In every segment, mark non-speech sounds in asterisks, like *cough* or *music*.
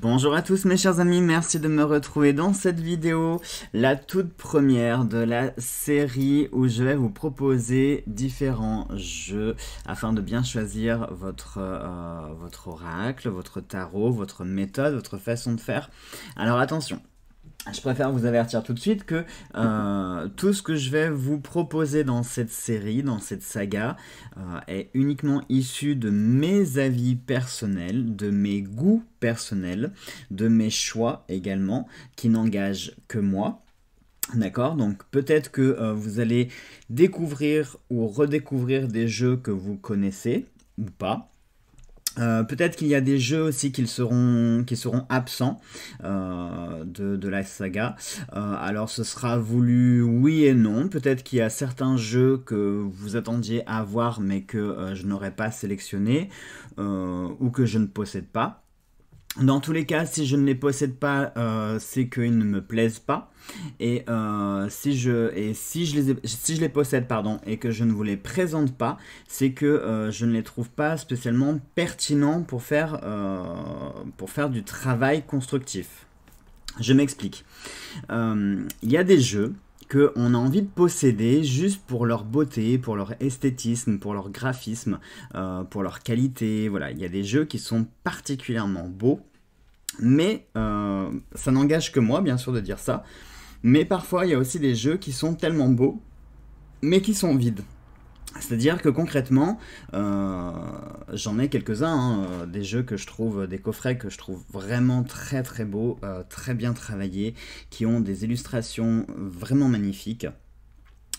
Bonjour à tous mes chers amis, merci de me retrouver dans cette vidéo, la toute première de la série où je vais vous proposer différents jeux afin de bien choisir votre, euh, votre oracle, votre tarot, votre méthode, votre façon de faire. Alors attention, je préfère vous avertir tout de suite que euh, tout ce que je vais vous proposer dans cette série, dans cette saga, euh, est uniquement issu de mes avis personnels, de mes goûts personnels, de mes choix également, qui n'engagent que moi. D'accord Donc peut-être que euh, vous allez découvrir ou redécouvrir des jeux que vous connaissez ou pas. Euh, peut-être qu'il y a des jeux aussi qui seront, qui seront absents euh, de, de, la saga. Euh, alors ce sera voulu oui et non. Peut-être qu'il y a certains jeux que vous attendiez à voir mais que je n'aurais pas sélectionné ou que je ne possède pas. Dans tous les cas, si je ne les possède pas, euh, c'est qu'ils ne me plaisent pas. Et, euh, si, je, les, si je les possède pardon, et que je ne vous les présente pas, c'est que euh, je ne les trouve pas spécialement pertinents pour faire, pour faire du travail constructif. Je m'explique. Il y a des jeux qu'on a envie de posséder juste pour leur beauté, pour leur esthétisme, pour leur graphisme, pour leur qualité. Voilà, il y a des jeux qui sont particulièrement beaux mais euh, ça n'engage que moi, bien sûr, de dire ça. Mais parfois, il y a aussi des jeux qui sont tellement beaux, mais qui sont vides. C'est-à-dire que concrètement, euh, j'en ai quelques-uns, hein, euh, des jeux que je trouve, des coffrets que je trouve vraiment très très beaux, très bien travaillés, qui ont des illustrations vraiment magnifiques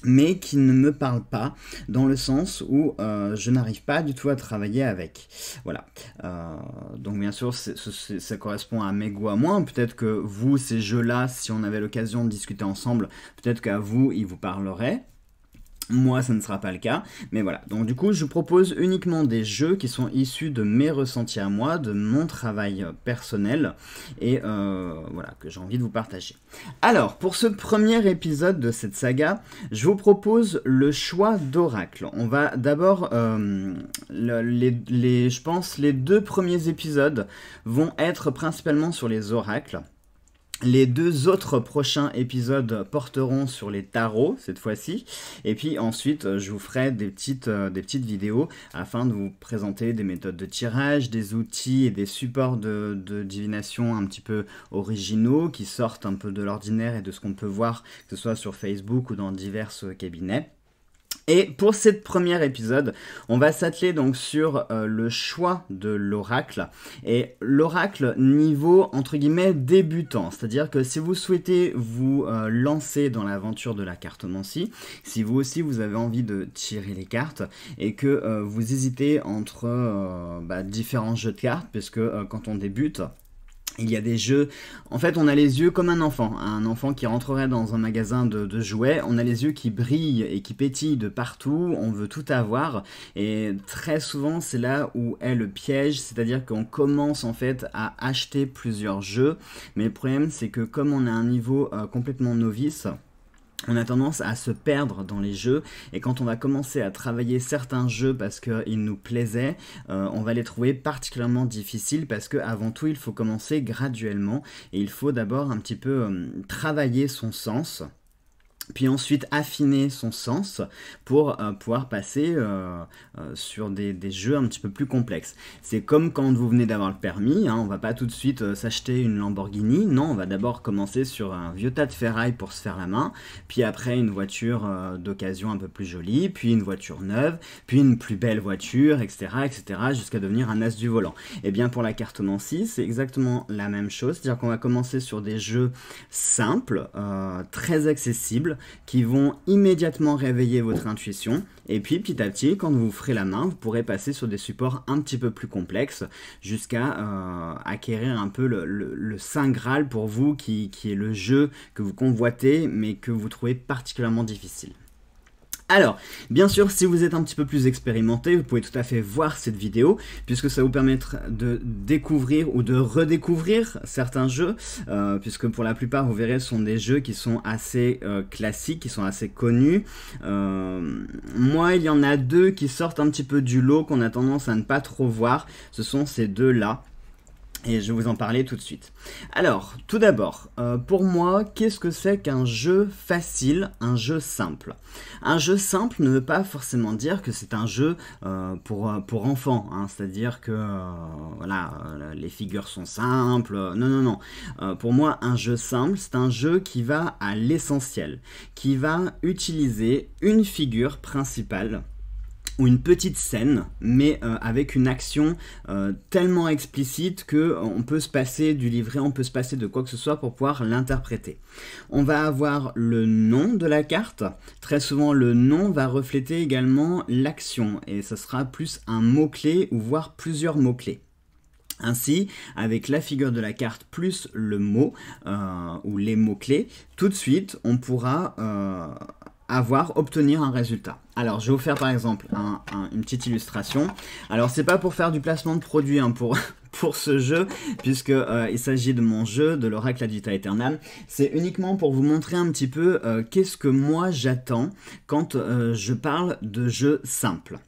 mais qui ne me parle pas dans le sens où euh, je n'arrive pas du tout à travailler avec. Voilà. Euh, donc bien sûr, ça correspond à mes goûts à moi. Peut-être que vous, ces jeux-là, si on avait l'occasion de discuter ensemble, peut-être qu'à vous, ils vous parleraient. Moi, ça ne sera pas le cas, mais voilà. Donc du coup, je propose uniquement des jeux qui sont issus de mes ressentis à moi, de mon travail euh, personnel, et euh, voilà, que j'ai envie de vous partager. Alors, pour ce premier épisode de cette saga, je vous propose le choix d'oracle. On va d'abord, euh, les, je pense, les deux premiers épisodes vont être principalement sur les oracles. Les deux autres prochains épisodes porteront sur les tarots cette fois-ci. Et puis ensuite, euh, je vous ferai des petites, euh, des petites vidéos afin de vous présenter des méthodes de tirage, des outils et des supports de, de divination un petit peu originaux qui sortent un peu de l'ordinaire et de ce qu'on peut voir, que ce soit sur Facebook ou dans divers euh, cabinets. Et pour ce premier épisode, on va s'atteler donc sur euh, le choix de l'oracle et l'oracle niveau entre guillemets débutant, c'est-à-dire que si vous souhaitez vous euh, lancer dans l'aventure de la carte cartomancie, si vous aussi vous avez envie de tirer les cartes et que euh, vous hésitez entre bah, différents jeux de cartes, puisque quand on débute, il y a des jeux. En fait, on a les yeux comme un enfant. Un enfant qui rentrerait dans un magasin de, jouets. On a les yeux qui brillent et qui pétillent de partout. On veut tout avoir. Et très souvent, c'est là où est le piège. C'est-à-dire qu'on commence en fait à acheter plusieurs jeux. Mais le problème, c'est que comme on a un niveau euh, complètement novice, on a tendance à se perdre dans les jeux et quand on va commencer à travailler certains jeux parce qu'ils nous plaisaient, euh, on va les trouver particulièrement difficiles parce que avant tout il faut commencer graduellement et il faut d'abord un petit peu euh, travailler son sens puis ensuite affiner son sens pour euh, pouvoir passer euh, euh, sur des, jeux un petit peu plus complexes. C'est comme quand vous venez d'avoir le permis, hein, on va pas tout de suite s'acheter une Lamborghini, non, on va d'abord commencer sur un vieux tas de ferraille pour se faire la main, puis après une voiture d'occasion un peu plus jolie, puis une voiture neuve, puis une plus belle voiture, etc., etc., jusqu'à devenir un as du volant. Et eh bien pour la carte Mancy, c'est exactement la même chose, c'est-à-dire qu'on va commencer sur des jeux simples, très accessibles, qui vont immédiatement réveiller votre intuition. Et puis petit à petit, quand vous ferez la main, vous pourrez passer sur des supports un petit peu plus complexes jusqu'à euh, acquérir un peu le, Saint Graal pour vous qui est le jeu que vous convoitez mais que vous trouvez particulièrement difficile. Alors, bien sûr, si vous êtes un petit peu plus expérimenté, vous pouvez tout à fait voir cette vidéo, puisque ça vous permettra de découvrir ou de redécouvrir certains jeux, euh, puisque pour la plupart, vous verrez, ce sont des jeux qui sont assez euh, classiques, qui sont assez connus. Euh, moi, il y en a deux qui sortent un petit peu du lot, qu'on a tendance à ne pas trop voir, ce sont ces deux-là. Et je vais vous en parler tout de suite. Alors, tout d'abord, euh, pour moi, qu'est-ce que c'est qu'un jeu facile, un jeu simple Un jeu simple ne veut pas forcément dire que c'est un jeu euh, pour, euh, pour enfants, hein. c'est-à-dire que voilà, les figures sont simples. Non, non, non. pour moi, un jeu simple, c'est un jeu qui va à l'essentiel, qui va utiliser une figure principale ou une petite scène, mais euh, avec une action euh, tellement explicite que euh, on peut se passer du livret, on peut se passer de quoi que ce soit pour pouvoir l'interpréter. On va avoir le nom de la carte. Très souvent, le nom va refléter également l'action, et ce sera plus un mot-clé ou voire plusieurs mots-clés. Ainsi, avec la figure de la carte plus le mot ou les mots-clés, tout de suite, on pourra avoir, obtenir un résultat. Alors, je vais vous faire par exemple une petite illustration. Alors, c'est pas pour faire du placement de produit hein, *laughs* pour, ce jeu, puisqu'il euh, s'agit de mon jeu, de l'oracle Adita Eternal. C'est uniquement pour vous montrer un petit peu euh, qu'est-ce que moi j'attends quand euh, je parle de jeu simple.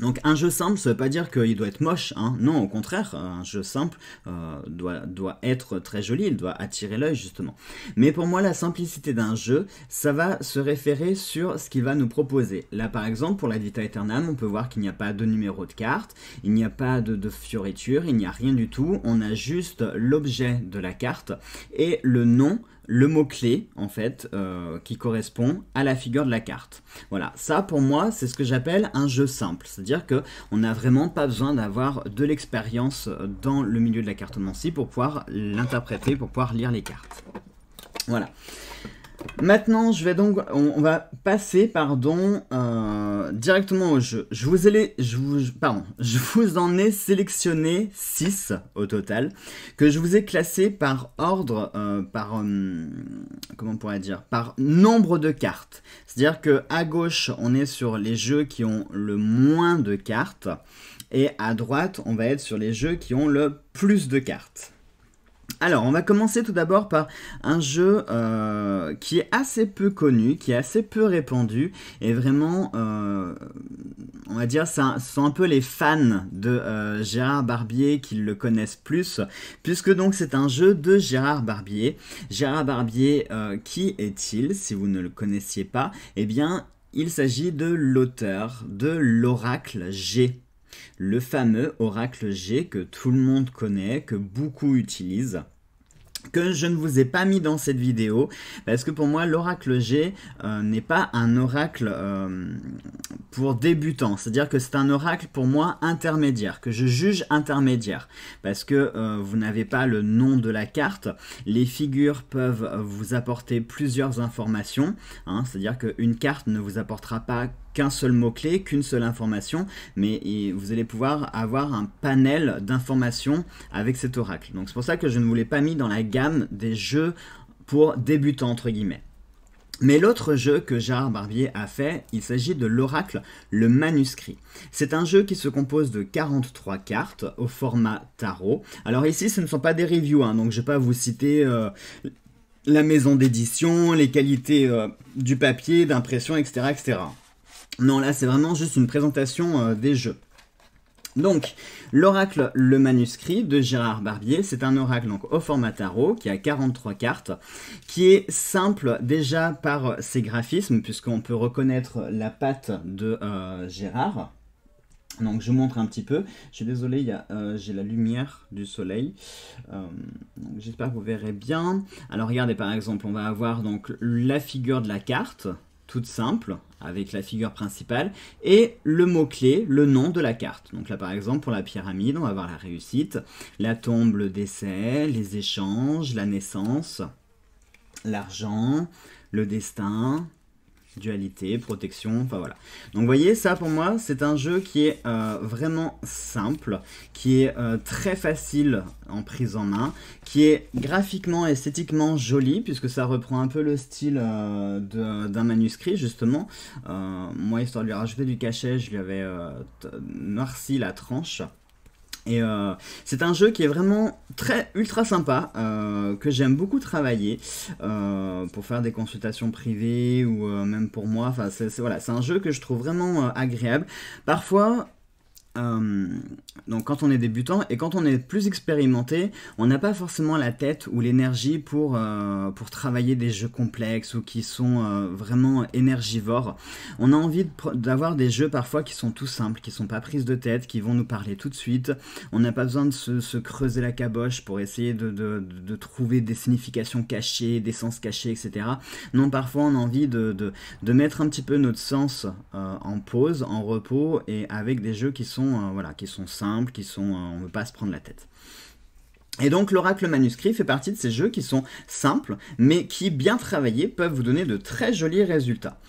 Donc un jeu simple, ça ne veut pas dire qu'il doit être moche, hein. non, au contraire, un jeu simple euh, doit, doit être très joli, il doit attirer l'œil justement. Mais pour moi, la simplicité d'un jeu, ça va se référer sur ce qu'il va nous proposer. Là par exemple, pour la Vita Eternam, on peut voir qu'il n'y a pas de numéro de carte, il n'y a pas de, de fioriture, il n'y a rien du tout, on a juste l'objet de la carte et le nom le mot-clé, en fait, euh, qui correspond à la figure de la carte. Voilà, ça pour moi, c'est ce que j'appelle un jeu simple. C'est-à-dire que on n'a vraiment pas besoin d'avoir de l'expérience dans le milieu de la cartomancie pour pouvoir l'interpréter, pour pouvoir lire les cartes. Voilà. Maintenant, je vais donc, on, va passer, pardon, euh, directement au jeu. Je vous, je, vous, en ai sélectionné 6 au total, que je vous ai classé par ordre, euh, par, euh, comment on dire, par nombre de cartes. C'est-à-dire que à gauche, on est sur les jeux qui ont le moins de cartes, et à droite, on va être sur les jeux qui ont le plus de cartes. Alors, on va commencer tout d'abord par un jeu euh, qui est assez peu connu, qui est assez peu répandu, et vraiment, euh, on va dire, ce sont un peu les fans de euh, Gérard Barbier qui le connaissent plus, puisque donc c'est un jeu de Gérard Barbier. Gérard Barbier, qui est-il Si vous ne le connaissiez pas, eh bien, il s'agit de l'auteur de l'oracle G le fameux oracle G que tout le monde connaît, que beaucoup utilisent que je ne vous ai pas mis dans cette vidéo parce que pour moi l'oracle G euh, n'est pas un oracle euh, pour débutants c'est à dire que c'est un oracle pour moi intermédiaire que je juge intermédiaire parce que euh, vous n'avez pas le nom de la carte les figures peuvent vous apporter plusieurs informations hein. c'est à dire qu'une carte ne vous apportera pas qu'un seul mot-clé, qu'une seule information, mais vous allez pouvoir avoir un panel d'informations avec cet oracle. Donc c'est pour ça que je ne vous l'ai pas mis dans la gamme des jeux pour débutants entre guillemets. Mais l'autre jeu que Gérard Barbier a fait, il s'agit de l'Oracle, le manuscrit. C'est un jeu qui se compose de 43 cartes au format tarot. Alors ici, ce ne sont pas des reviews, hein, donc je ne vais pas vous citer euh, la maison d'édition, les qualités euh, du papier, d'impression, etc., etc. Non, là, c'est vraiment juste une présentation euh, des jeux. Donc, l'oracle Le Manuscrit de Gérard Barbier, c'est un oracle au format tarot qui a 43 cartes, qui est simple déjà par ses graphismes, puisqu'on peut reconnaître la patte de euh, Gérard. Donc je vous montre un petit peu. Je suis désolé, euh, j'ai la lumière du soleil. J'espère que vous verrez bien. Alors regardez par exemple, on va avoir donc la figure de la carte, toute simple, avec la figure principale, et le mot-clé, le nom de la carte. Donc là par exemple pour la pyramide, on va avoir la réussite, la tombe, le décès, les échanges, la naissance, l'argent, le destin, dualité, protection, enfin voilà. Donc vous voyez, ça pour moi, c'est un jeu qui est euh, vraiment simple, qui est euh, très facile en prise en main, qui est graphiquement, esthétiquement joli, puisque ça reprend un peu le style euh, d'un manuscrit, justement. moi, histoire de lui rajouter du cachet, je lui avais noirci la tranche. Et euh, c'est un jeu qui est vraiment très ultra sympa, euh, que j'aime beaucoup travailler euh, pour faire des consultations privées ou même pour moi. Enfin, c'est voilà, c'est un jeu que je trouve vraiment agréable. Parfois, euh, donc quand on est débutant et quand on est plus expérimenté, on n'a pas forcément la tête ou l'énergie pour, euh, pour travailler des jeux complexes ou qui sont euh, vraiment énergivores. On a envie d'avoir des jeux parfois qui sont tout simples, qui sont pas prises de tête, qui vont nous parler tout de suite. On n'a pas besoin de se, creuser la caboche pour essayer de, de, de, trouver des significations cachées, des sens cachés, etc. Non, parfois on a envie de, mettre un petit peu notre sens en pause, en repos et avec des jeux qui sont euh, voilà, qui sont simples, qui sont, euh, on ne veut pas se prendre la tête. Et donc l'oracle manuscrit fait partie de ces jeux qui sont simples, mais qui, bien travaillés, peuvent vous donner de très jolis résultats.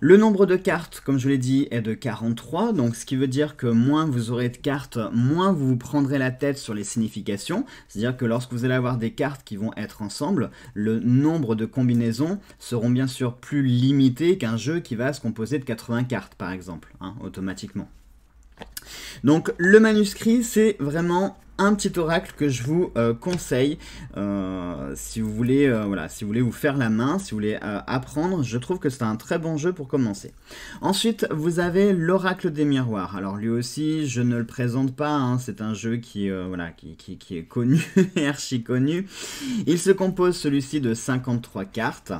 Le nombre de cartes, comme je l'ai dit, est de 43, donc ce qui veut dire que moins vous aurez de cartes, moins vous vous prendrez la tête sur les significations. C'est-à-dire que lorsque vous allez avoir des cartes qui vont être ensemble, le nombre de combinaisons seront bien sûr plus limité qu'un jeu qui va se composer de 80 cartes, par exemple, hein, automatiquement. Donc le manuscrit, c'est vraiment un petit oracle que je vous euh, conseille euh, si vous voulez euh, voilà si vous voulez vous faire la main si vous voulez apprendre je trouve que c'est un très bon jeu pour commencer ensuite vous avez l'oracle des miroirs alors lui aussi je ne le présente pas hein. c'est un jeu qui voilà qui, est connu *laughs* archi connu il se compose celui-ci de 53 cartes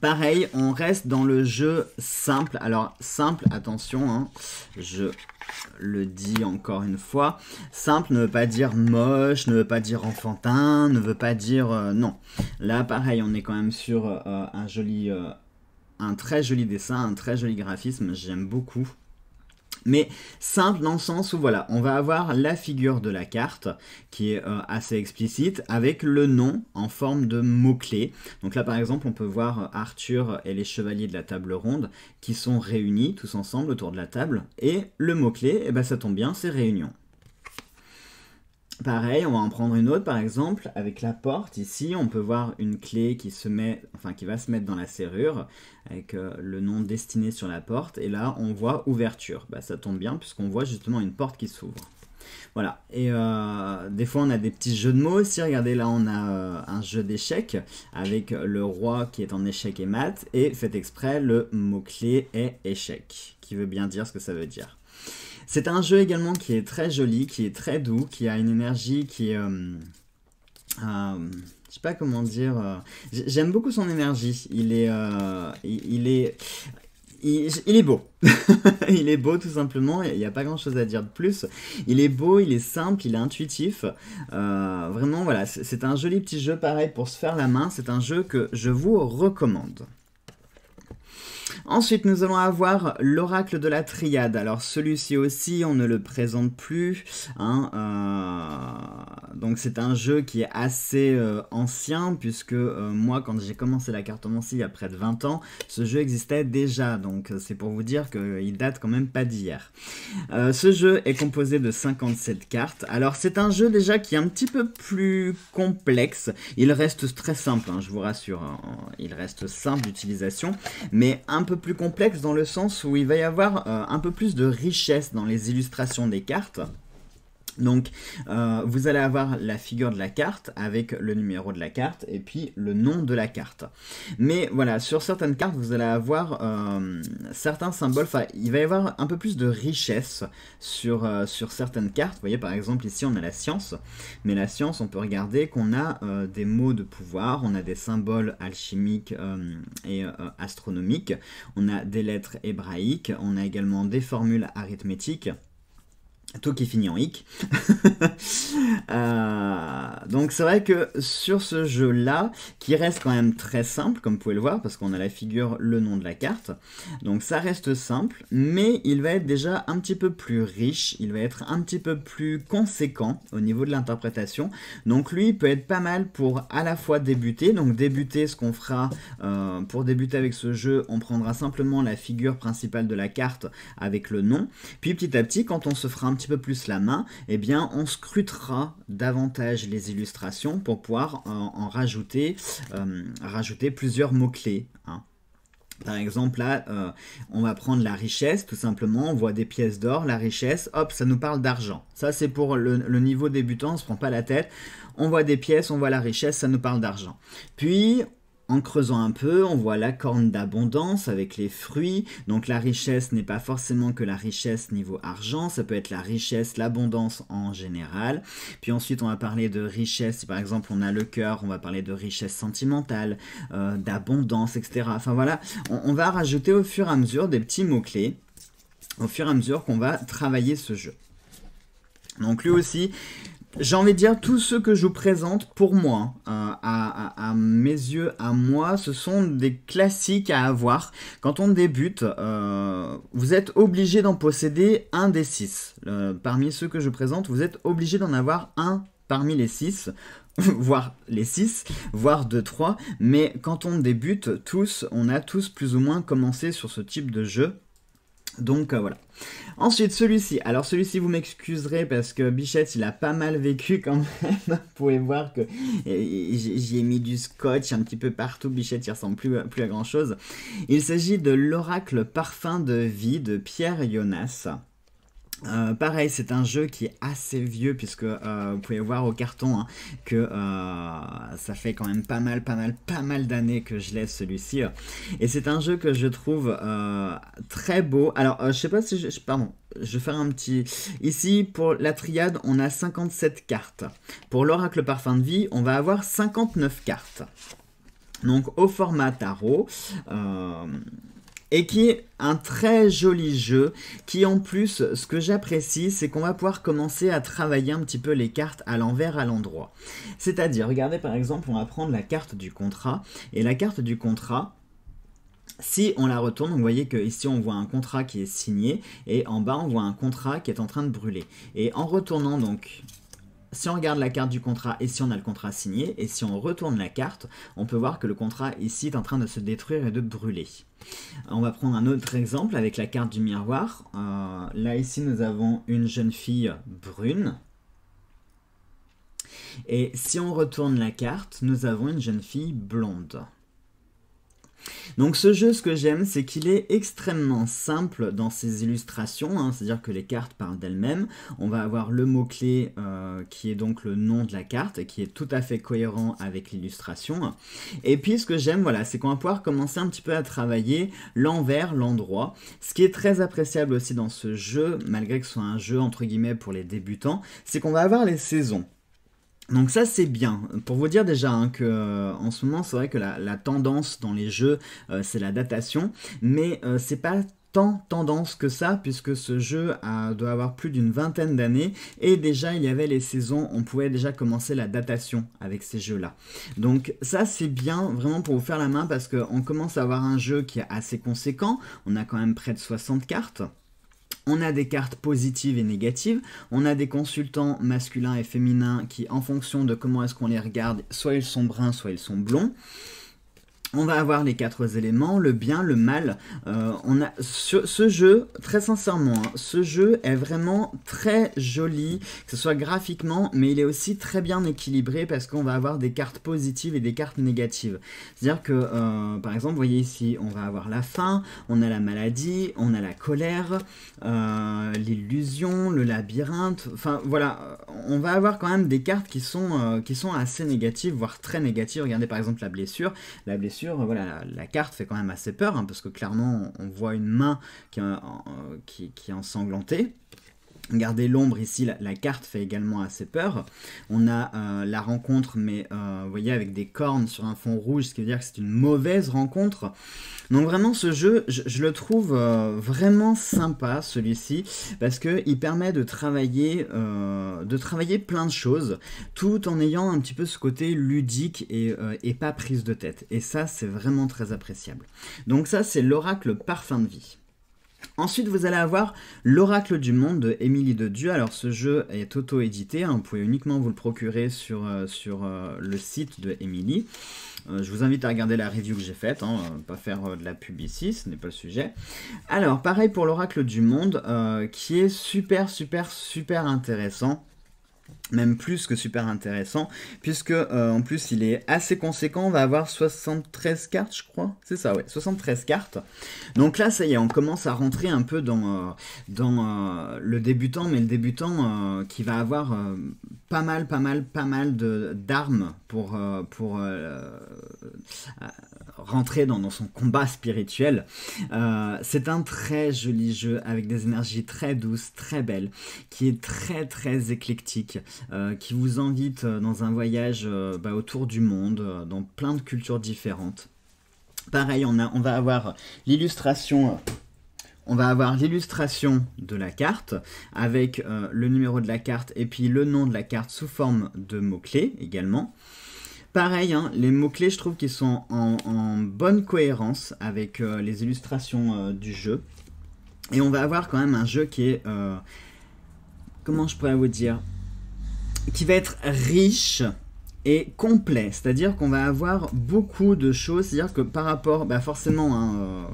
Pareil, on reste dans le jeu simple. Alors, simple, attention, hein, je le dis encore une fois. Simple ne veut pas dire moche, ne veut pas dire enfantin, ne veut pas dire... Euh, non. Là, pareil, on est quand même sur euh, un joli... Euh, un très joli dessin, un très joli graphisme. J'aime beaucoup. Mais simple dans le sens où voilà, on va avoir la figure de la carte qui est euh, assez explicite avec le nom en forme de mot-clé. Donc là par exemple, on peut voir Arthur et les chevaliers de la table ronde qui sont réunis tous ensemble autour de la table et le mot-clé, eh ben, ça tombe bien, c'est réunion. Pareil, on va en prendre une autre par exemple avec la porte. Ici, on peut voir une clé qui se met, enfin qui va se mettre dans la serrure avec euh, le nom destiné sur la porte. Et là, on voit ouverture. Bah, ça tombe bien puisqu'on voit justement une porte qui s'ouvre. Voilà. Et euh, des fois, on a des petits jeux de mots aussi. Regardez, là, on a euh, un jeu d'échecs avec le roi qui est en échec et mat. Et fait exprès, le mot-clé est échec, qui veut bien dire ce que ça veut dire. C'est un jeu également qui est très joli, qui est très doux, qui a une énergie qui est... Euh, euh je sais pas comment dire. Euh, j'aime beaucoup son énergie. Il est, euh, il, est, il, il est beau. *laughs* il est beau tout simplement. Il n'y a pas grand chose à dire de plus. Il est beau, il est simple, il est intuitif. vraiment, voilà, c'est un joli petit jeu pareil pour se faire la main. C'est un jeu que je vous recommande. Ensuite, nous allons avoir l'oracle de la triade. Alors, celui-ci aussi, on ne le présente plus. Hein, euh, donc, c'est un jeu qui est assez euh, ancien, puisque euh, moi, quand j'ai commencé la cartomancie il y a près de 20 ans, ce jeu existait déjà. Donc, c'est pour vous dire qu'il date quand même pas d'hier. ce jeu est composé de 57 cartes. Alors, c'est un jeu déjà qui est un petit peu plus complexe. Il reste très simple, hein, je vous rassure. Hein. Il reste simple d'utilisation, mais un peu plus complexe dans le sens où il va y avoir euh, un peu plus de richesse dans les illustrations des cartes. Donc, euh, vous allez avoir la figure de la carte avec le numéro de la carte et puis le nom de la carte. Mais voilà, sur certaines cartes, vous allez avoir euh, certains symboles. Enfin, il va y avoir un peu plus de richesse sur, euh, sur certaines cartes. Vous voyez, par exemple, ici, on a la science. Mais la science, on peut regarder qu'on a des mots de pouvoir, on a des symboles alchimiques et astronomiques, on a des lettres hébraïques, on a également des formules arithmétiques. Tout qui finit en hic. *laughs* Euh, donc c'est vrai que sur ce jeu-là, qui reste quand même très simple, comme vous pouvez le voir, parce qu'on a la figure, le nom de la carte, donc ça reste simple, mais il va être déjà un petit peu plus riche, il va être un petit peu plus conséquent au niveau de l'interprétation. Donc lui, il peut être pas mal pour à la fois débuter, donc débuter ce qu'on fera euh, pour débuter avec ce jeu, on prendra simplement la figure principale de la carte avec le nom, puis petit à petit, quand on se fera un petit peu plus la main, eh bien, on scrutera davantage les illustrations pour pouvoir en, rajouter, euh, rajouter plusieurs mots-clés. Hein. Par exemple, là, euh, on va prendre la richesse, tout simplement, on voit des pièces d'or, la richesse, hop, ça nous parle d'argent. Ça, c'est pour le, le, niveau débutant, on se prend pas la tête. On voit des pièces, on voit la richesse, ça nous parle d'argent. Puis, en creusant un peu, on voit la corne d'abondance avec les fruits. Donc la richesse n'est pas forcément que la richesse niveau argent, ça peut être la richesse, l'abondance en général. Puis ensuite, on va parler de richesse. Si par exemple on a le cœur, on va parler de richesse sentimentale, euh, d'abondance, etc. Enfin voilà, on, on va rajouter au fur et à mesure des petits mots-clés, au fur et à mesure qu'on va travailler ce jeu. Donc lui aussi, j'ai envie de dire, tous ceux que je vous présente, pour moi, hein, euh, à, mes yeux, à moi, ce sont des classiques à avoir. Quand on débute, euh, vous êtes obligé d'en posséder un des six. Euh, parmi ceux que je présente, vous êtes obligé d'en avoir un parmi les six *laughs* voire les six, voire deux, trois. mais quand on débute tous, on a tous plus ou moins commencé sur ce type de jeu, donc euh, voilà. Ensuite, celui-ci. Alors celui-ci, vous m'excuserez parce que Bichette, il a pas mal vécu quand même. *laughs* vous pouvez voir que euh, j'y ai mis du scotch un petit peu partout. Bichette, il ressemble plus, plus à grand-chose. Il s'agit de l'oracle parfum de vie de Pierre Jonas. Euh, pareil, c'est un jeu qui est assez vieux puisque euh, vous pouvez voir au carton hein, que euh, ça fait quand même pas mal, pas mal, pas mal d'années que je lève celui-ci. Et c'est un jeu que je trouve très beau. Alors, je sais pas si je... Pardon, je vais faire un petit... Ici, pour la triade, on a 57 cartes. Pour l'oracle parfum de vie, on va avoir 59 cartes. Donc, au format tarot et qui est un très joli jeu qui en plus ce que j'apprécie c'est qu'on va pouvoir commencer à travailler un petit peu les cartes à l'envers à l'endroit c'est à dire regardez par exemple on va prendre la carte du contrat et la carte du contrat si on la retourne, vous voyez que ici on voit un contrat qui est signé et en bas on voit un contrat qui est en train de brûler. Et en retournant donc si on regarde la carte du contrat et si on a le contrat signé, et si on retourne la carte, on peut voir que le contrat ici est en train de se détruire et de brûler. On va prendre un autre exemple avec la carte du miroir. Euh, là ici nous avons une jeune fille brune. Et si on retourne la carte, nous avons une jeune fille blonde. Donc ce jeu, ce que j'aime, c'est qu'il est extrêmement simple dans ses illustrations, hein. c'est-à-dire que les cartes parlent d'elles-mêmes. On va avoir le mot-clé euh, qui est donc le nom de la carte, qui est tout à fait cohérent avec l'illustration. Et puis ce que j'aime, voilà, c'est qu'on va pouvoir commencer un petit peu à travailler l'envers, l'endroit, ce qui est très appréciable aussi dans ce jeu, malgré que ce soit un jeu entre guillemets pour les débutants, c'est qu'on va avoir les saisons. Donc ça c'est bien. Pour vous dire déjà hein, que euh, en ce moment c'est vrai que la, tendance dans les jeux euh, c'est la datation, mais euh, c'est pas tant tendance que ça puisque ce jeu doit avoir plus d'une vingtaine d'années et déjà il y avait les saisons, on pouvait déjà commencer la datation avec ces jeux là. Donc ça c'est bien vraiment pour vous faire la main parce qu'on commence à avoir un jeu qui est assez conséquent, on a quand même près de 60 cartes. On a des cartes positives et négatives, on a des consultants masculins et féminins qui, en fonction de comment est-ce qu'on les regarde, soit ils sont bruns, soit ils sont blonds on va avoir les quatre éléments, le bien, le mal. Euh, on a ce, jeu, très sincèrement, hein, ce jeu est vraiment très joli, que ce soit graphiquement, mais il est aussi très bien équilibré parce qu'on va avoir des cartes positives et des cartes négatives. C'est-à-dire que, euh, par exemple, vous voyez ici, on va avoir la faim, on a la maladie, on a la colère, euh, l'illusion, le labyrinthe. Enfin voilà, on va avoir quand même des cartes qui sont, qui sont assez négatives, voire très négatives. Regardez par exemple la blessure, la blessure voilà, la, carte fait quand même assez peur, hein, parce que clairement, on voit une main qui, qui est ensanglantée. Regardez l'ombre ici, la, carte fait également assez peur. On a euh, la rencontre, mais euh, vous voyez, avec des cornes sur un fond rouge, ce qui veut dire que c'est une mauvaise rencontre. Donc vraiment, ce jeu, je, le trouve euh, vraiment sympa, celui-ci, parce qu'il permet de travailler, de travailler plein de choses, tout en ayant un petit peu ce côté ludique et, et pas prise de tête. Et ça, c'est vraiment très appréciable. Donc ça, c'est l'oracle parfum de vie. Ensuite, vous allez avoir l'Oracle du Monde de Émilie de Dieu. Alors, ce jeu est auto-édité, hein. vous pouvez uniquement vous le procurer sur, euh, euh, le site de Emily, euh, je vous invite à regarder la review que j'ai faite, hein, pas faire de la pub ici, ce n'est pas le sujet. Alors, pareil pour l'Oracle du Monde, qui est super, super, super intéressant même plus que super intéressant, puisque euh, en plus il est assez conséquent, on va avoir 73 cartes je crois, c'est ça ouais, 73 cartes. Donc là ça y est, on commence à rentrer un peu dans, euh, dans euh, le débutant, mais le débutant qui va avoir pas mal, pas mal, pas mal d'armes pour, pour rentrer dans, son combat spirituel. Euh, c'est un très joli jeu avec des énergies très douces, très belles, qui est très très éclectique, euh, qui vous invite euh, dans un voyage bah, autour du monde, dans plein de cultures différentes. Pareil, on, on va avoir l'illustration on va avoir l'illustration de la carte avec le numéro de la carte et puis le nom de la carte sous forme de mots-clés également pareil, hein. les mots-clés, je trouve qu'ils sont en, bonne cohérence avec euh, les illustrations euh, du jeu. Et on va avoir quand même un jeu qui est... Euh, comment je pourrais vous dire Qui va être riche complet, c'est-à-dire qu'on va avoir beaucoup de choses, c'est-à-dire que par rapport, bah forcément, hein, euh,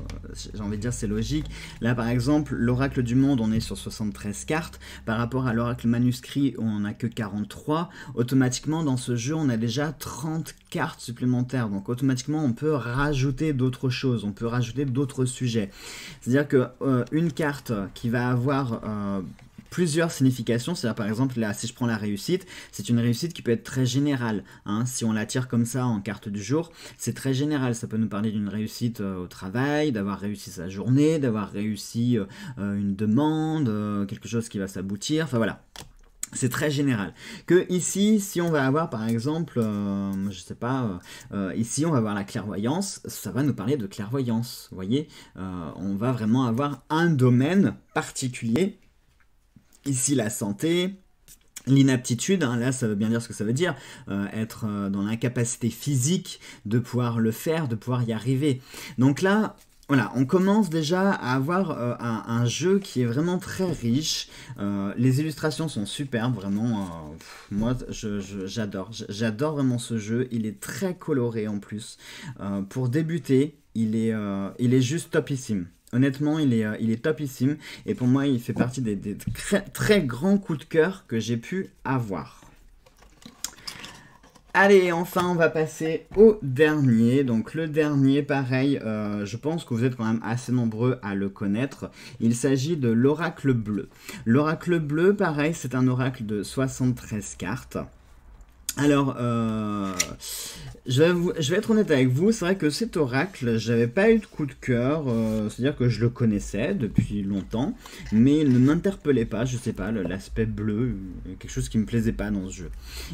j'ai envie de dire c'est logique, là par exemple, l'oracle du monde, on est sur 73 cartes, par rapport à l'oracle manuscrit, on n'en a que 43, automatiquement dans ce jeu, on a déjà 30 cartes supplémentaires, donc automatiquement on peut rajouter d'autres choses, on peut rajouter d'autres sujets. C'est-à-dire que euh, une carte qui va avoir... Euh, plusieurs significations. cest à par exemple, là, si je prends la réussite, c'est une réussite qui peut être très générale. Hein. Si on la tire comme ça en carte du jour, c'est très général. Ça peut nous parler d'une réussite euh, au travail, d'avoir réussi sa journée, d'avoir réussi euh, euh, une demande, quelque chose qui va s'aboutir. Enfin voilà. C'est très général. Que ici, si on va avoir par exemple, je sais pas, ici on va avoir la clairvoyance, ça va nous parler de clairvoyance. Vous voyez, on va vraiment avoir un domaine particulier Ici, la santé, L'inaptitude, hein, là ça veut bien dire ce que ça veut dire, euh, être euh, dans l'incapacité physique de pouvoir le faire, de pouvoir y arriver. Donc là, voilà, on commence déjà à avoir euh, un, jeu qui est vraiment très riche. les illustrations sont superbes, vraiment. moi, j'adore. j'adore vraiment ce jeu. Il est très coloré en plus. pour débuter, il est, euh, il est juste topissime. Honnêtement, euh, il est, topissime. Et pour moi, il fait partie des, très, grands coups de cœur que j'ai pu avoir. Allez, enfin, on va passer au dernier. Donc le dernier, pareil, euh, je pense que vous êtes quand même assez nombreux à le connaître. Il s'agit de l'oracle bleu. L'oracle bleu, pareil, c'est un oracle de 73 cartes. Alors, euh, je, vais être honnête avec vous, c'est vrai que cet oracle, j'avais pas eu de coup de cœur, euh, c'est-à-dire que je le connaissais depuis longtemps, mais il ne m'interpellait pas, je sais pas, l'aspect bleu, euh, quelque chose qui me plaisait pas dans ce jeu.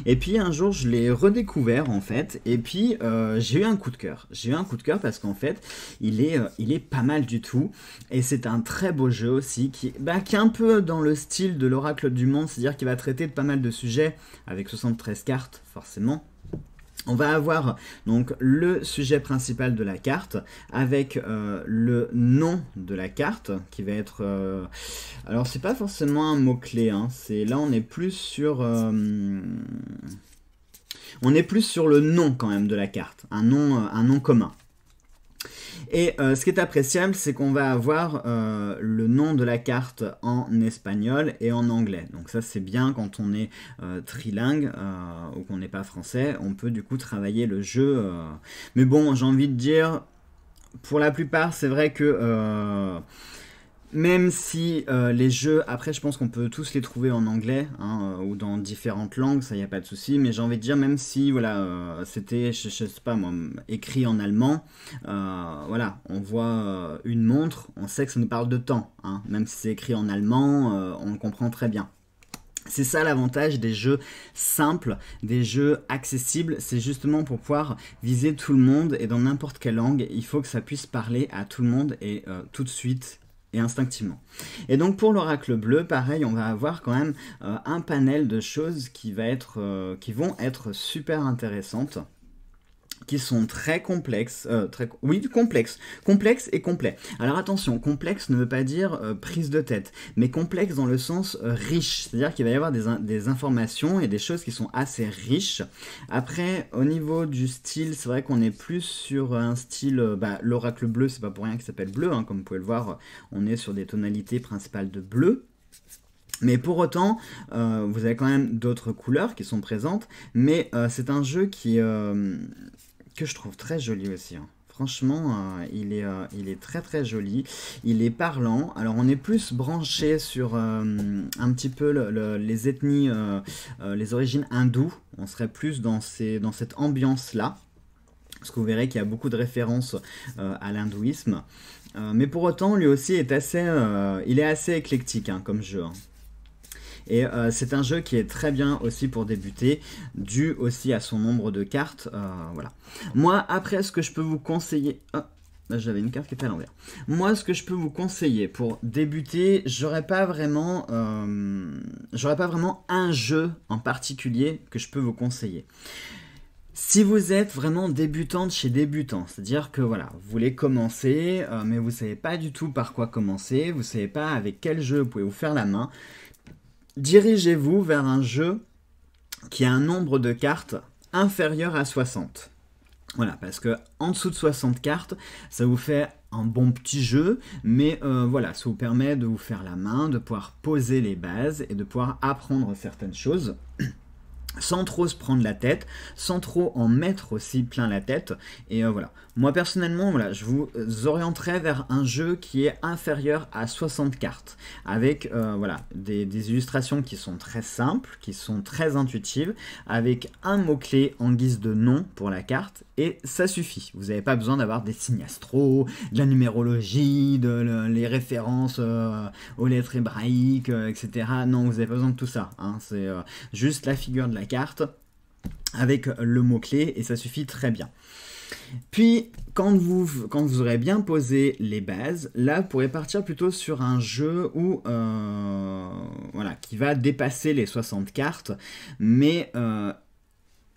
Et puis un jour, je l'ai redécouvert en fait, et puis j'ai eu un coup de cœur. J'ai eu un coup de cœur parce qu'en fait, il est, il est pas mal du tout, et c'est un très beau jeu aussi, bah, qui, est un peu dans le style de l'oracle du monde, c'est-à-dire qu'il va traiter de pas mal de sujets, avec 73 cartes, forcément. On va avoir donc le sujet principal de la carte avec euh, le nom de la carte qui va être. Euh, alors c'est pas forcément un mot clé. Hein. c'est là on est plus sur. Euh, on est plus sur le nom quand même de la carte, un nom, un nom commun. Et euh, ce qui est appréciable, c'est qu'on va avoir euh, le nom de la carte en espagnol et en anglais. Donc ça, c'est bien quand on est euh, trilingue ou qu'on n'est pas français. On peut du coup travailler le jeu. Mais bon, j'ai envie de dire, pour la plupart, c'est vrai que même si euh, les jeux, après, je pense qu'on peut tous les trouver en anglais hein, euh, ou dans différentes langues, ça n'y a pas de souci. Mais j'ai envie de dire, même si voilà, euh, c'était, je, sais pas moi, écrit en allemand, voilà, on voit une montre, on sait que ça nous parle de temps. Hein. même si c'est écrit en allemand, on le comprend très bien. C'est ça l'avantage des jeux simples, des jeux accessibles, c'est justement pour pouvoir viser tout le monde et dans n'importe quelle langue, il faut que ça puisse parler à tout le monde et tout de suite et instinctivement. Et donc pour l'oracle bleu, pareil, on va avoir quand même euh, un panel de choses qui, va être, euh, qui vont être super intéressantes qui sont très complexes, euh, très, oui, complexes, complexes et complets. Alors attention, complexe ne veut pas dire euh, prise de tête, mais complexe dans le sens euh, riche, c'est-à-dire qu'il va y avoir des, informations et des choses qui sont assez riches. Après, au niveau du style, c'est vrai qu'on est plus sur un style, bah, l'oracle bleu, c'est pas pour rien qu'il s'appelle bleu, hein. comme vous pouvez le voir, on est sur des tonalités principales de bleu. Mais pour autant, vous avez quand même d'autres couleurs qui sont présentes, mais c'est un jeu qui, que je trouve très joli aussi. Hein. Franchement, euh, il, est, euh, il est très très joli. Il est parlant. Alors, on est plus branché sur euh, un petit peu les ethnies, les origines hindoues. On serait plus dans, ces, dans cette ambiance-là. Parce que vous verrez qu'il y a beaucoup de références à l'hindouisme. mais pour autant, lui aussi est assez, il est assez éclectique hein, comme jeu. Hein. Et euh, c'est un jeu qui est très bien aussi pour débuter, dû aussi à son nombre de cartes. Euh, voilà. Moi, après, ce que je peux vous conseiller... Oh j'avais une carte qui était à l'envers. Moi, ce que je peux vous conseiller pour débuter, j'aurais pas vraiment, euh, j'aurais pas vraiment un jeu en particulier que je peux vous conseiller. Si vous êtes vraiment débutante chez débutant, c'est-à-dire que voilà, vous voulez commencer, mais vous savez pas du tout par quoi commencer, vous savez pas avec quel jeu vous pouvez vous faire la main, dirigez-vous vers un jeu qui a un nombre de cartes inférieur à 60. Voilà, parce que en dessous de 60 cartes, ça vous fait un bon petit jeu, mais euh, voilà, ça vous permet de vous faire la main, de pouvoir poser les bases et de pouvoir apprendre certaines choses sans trop se prendre la tête, sans trop en mettre aussi plein la tête. Et euh, voilà. Moi personnellement, voilà, je vous orienterai vers un jeu qui est inférieur à 60 cartes, avec euh, voilà, des, illustrations qui sont très simples, qui sont très intuitives, avec un mot-clé en guise de nom pour la carte, et ça suffit. Vous n'avez pas besoin d'avoir des signes astro, de la numérologie, de les références euh, aux lettres hébraïques, etc. Non, vous n'avez pas besoin de tout ça. Hein. C'est juste la figure de la cartes avec le mot-clé et ça suffit très bien. Puis, quand vous, quand vous aurez bien posé les bases, là, vous pourrez partir plutôt sur un jeu où, euh, voilà, qui va dépasser les 60 cartes, mais euh,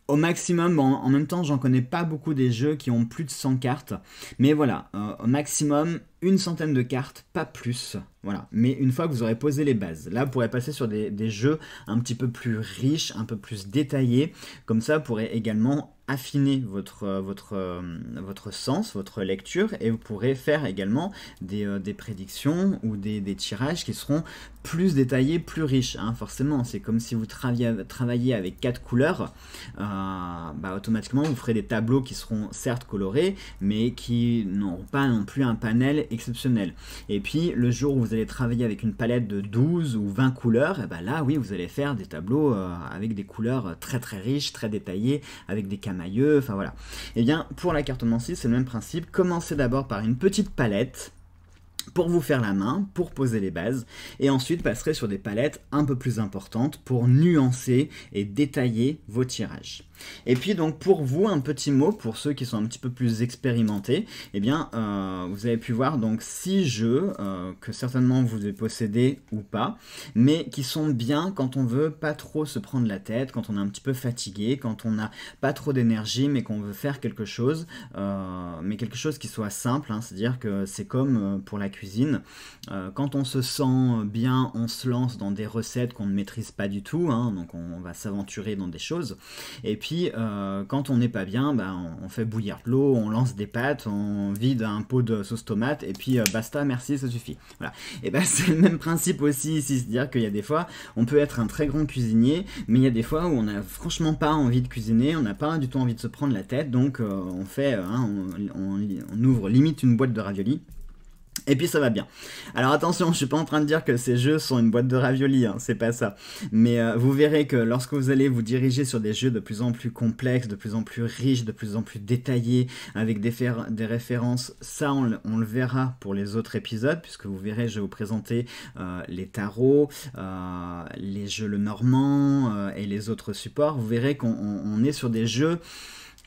au maximum, en même temps, j'en connais pas beaucoup des jeux qui ont plus de 100 cartes, mais voilà, euh, au maximum, une centaine de cartes, pas plus. Voilà. Mais une fois que vous aurez posé les bases, là, vous pourrez passer sur des, jeux un petit peu plus riches, un peu plus détaillés. Comme ça, vous pourrez également affiner votre, euh, votre, euh, votre sens, votre lecture, et vous pourrez faire également des, euh, prédictions ou des, tirages qui seront plus détaillés, plus riches. Hein. Forcément, c'est comme si vous travailliez avec quatre couleurs, bah, automatiquement vous ferez des tableaux qui seront certes colorés, mais qui n'auront pas non plus un panel exceptionnel. Et puis le jour où vous allez travailler avec une palette de 12 ou 20 couleurs, et eh ben là oui vous allez faire des tableaux euh, avec des couleurs euh, très très riches, très détaillées, avec des camailleux, enfin voilà. Et eh bien pour la cartomancie c'est le même principe, commencez d'abord par une petite palette pour vous faire la main, pour poser les bases, et ensuite passerez sur des palettes un peu plus importantes pour nuancer et détailler vos tirages. Et puis donc pour vous un petit mot pour ceux qui sont un petit peu plus expérimentés, eh bien euh, vous avez pu voir donc six jeux euh, que certainement vous avez possédé ou pas, mais qui sont bien quand on veut pas trop se prendre la tête, quand on est un petit peu fatigué, quand on n'a pas trop d'énergie mais qu'on veut faire quelque chose, euh, mais quelque chose qui soit simple, hein. c'est-à-dire que c'est comme pour la cuisine, quand on se sent bien, on se lance dans des recettes qu'on ne maîtrise pas du tout, hein, donc on va s'aventurer dans des choses. Et puis, puis, euh, quand on n'est pas bien, bah, on fait bouillir de l'eau, on lance des pâtes, on vide un pot de sauce tomate, et puis euh, basta, merci, ça suffit. Voilà. Et ben *laughs* c'est le même principe aussi ici, c'est-à-dire qu'il y a des fois, on peut être un très grand cuisinier, mais il y a des fois où on n'a franchement pas envie de cuisiner, on n'a pas du tout envie de se prendre la tête, donc euh, on fait, hein, on, ouvre limite une boîte de raviolis et puis ça va bien. Alors attention, je suis pas en train de dire que ces jeux sont une boîte de raviolis, hein, c'est pas ça. Mais euh, vous verrez que lorsque vous allez vous diriger sur des jeux de plus en plus complexes, de plus en plus riches, de plus en plus détaillés, avec des, des références, ça on, le verra pour les autres épisodes, puisque vous verrez, je vais vous présenter euh, les tarots, euh, les jeux le normand et les autres supports. Vous verrez qu'on est sur des jeux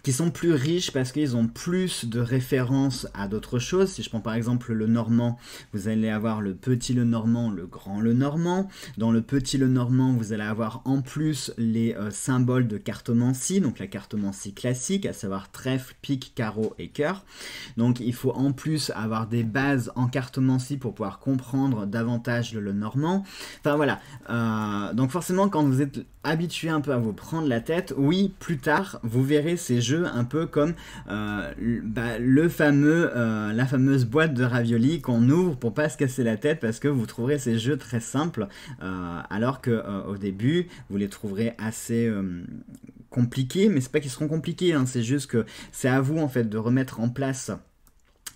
qui sont plus riches parce qu'ils ont plus de références à d'autres choses. Si je prends par exemple le normand, vous allez avoir le petit le normand, le grand le normand. Dans le petit le normand, vous allez avoir en plus les euh, symboles de cartomancie, donc la cartomancie classique, à savoir trèfle, pique, carreau et cœur. Donc il faut en plus avoir des bases en cartomancie pour pouvoir comprendre davantage le, normand. Enfin voilà, euh, donc forcément quand vous êtes habitué un peu à vous prendre la tête, oui, plus tard, vous verrez ces jeux un peu comme euh, bah, le fameux, euh, la fameuse boîte de ravioli qu'on ouvre pour pas se casser la tête parce que vous trouverez ces jeux très simples, euh, alors que au début vous les trouverez assez compliqués, mais c'est pas qu'ils seront compliqués, hein, c'est juste que c'est à vous en fait de remettre en place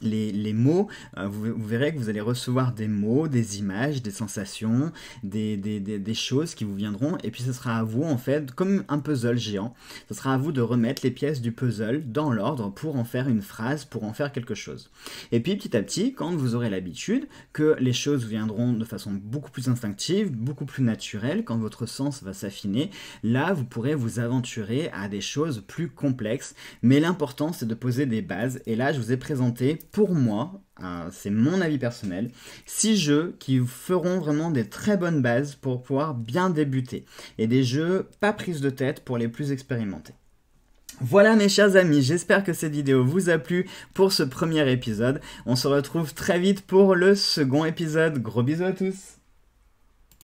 les, mots, euh, vous, verrez que vous allez recevoir des mots, des images, des sensations, des, des, choses qui vous viendront, et puis ce sera à vous, en fait, comme un puzzle géant, ce sera à vous de remettre les pièces du puzzle dans l'ordre pour en faire une phrase, pour en faire quelque chose. Et puis petit à petit, quand vous aurez l'habitude, que les choses viendront de façon beaucoup plus instinctive, beaucoup plus naturelle, quand votre sens va s'affiner, là, vous pourrez vous aventurer à des choses plus complexes, mais l'important, c'est de poser des bases, et là, je vous ai présenté pour moi, hein, c'est mon avis personnel, six jeux qui vous feront vraiment des très bonnes bases pour pouvoir bien débuter. Et des jeux pas prises de tête pour les plus expérimentés. Voilà mes chers amis, j'espère que cette vidéo vous a plu pour ce premier épisode. On se retrouve très vite pour le second épisode. Gros bisous à tous